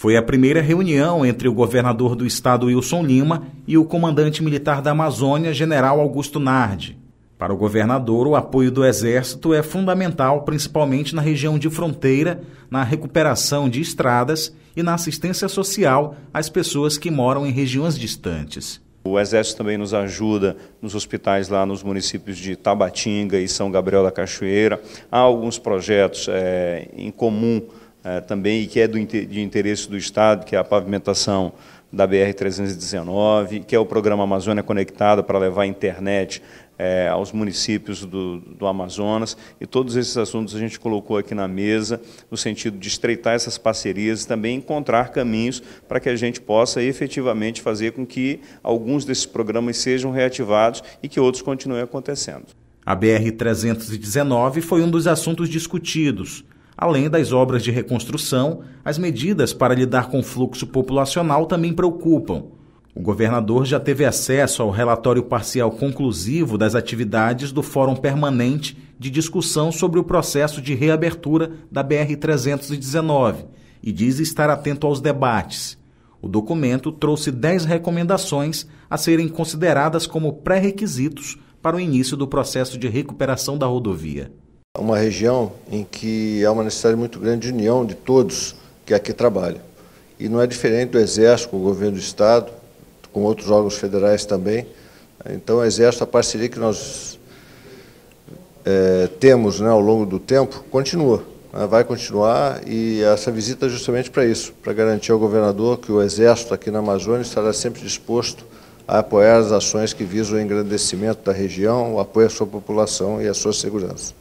Foi a primeira reunião entre o governador do estado Wilson Lima e o comandante militar da Amazônia, general Augusto Nardi. Para o governador, o apoio do Exército é fundamental, principalmente na região de fronteira, na recuperação de estradas e na assistência social às pessoas que moram em regiões distantes. O Exército também nos ajuda nos hospitais lá nos municípios de Tabatinga e São Gabriel da Cachoeira. Há alguns projetos é, em comum eh, também, e que é do, de interesse do Estado, que é a pavimentação da BR-319, que é o programa Amazônia Conectada para levar a internet eh, aos municípios do, do Amazonas. E todos esses assuntos a gente colocou aqui na mesa, no sentido de estreitar essas parcerias e também encontrar caminhos para que a gente possa efetivamente fazer com que alguns desses programas sejam reativados e que outros continuem acontecendo. A BR-319 foi um dos assuntos discutidos. Além das obras de reconstrução, as medidas para lidar com o fluxo populacional também preocupam. O governador já teve acesso ao relatório parcial conclusivo das atividades do Fórum Permanente de discussão sobre o processo de reabertura da BR-319 e diz estar atento aos debates. O documento trouxe 10 recomendações a serem consideradas como pré-requisitos para o início do processo de recuperação da rodovia uma região em que há uma necessidade muito grande de união de todos que aqui trabalham. E não é diferente do Exército, com o governo do Estado, com outros órgãos federais também. Então, o Exército, a parceria que nós é, temos né, ao longo do tempo, continua, né, vai continuar, e essa visita é justamente para isso, para garantir ao governador que o Exército aqui na Amazônia estará sempre disposto a apoiar as ações que visam o engrandecimento da região, o apoio à sua população e à sua segurança.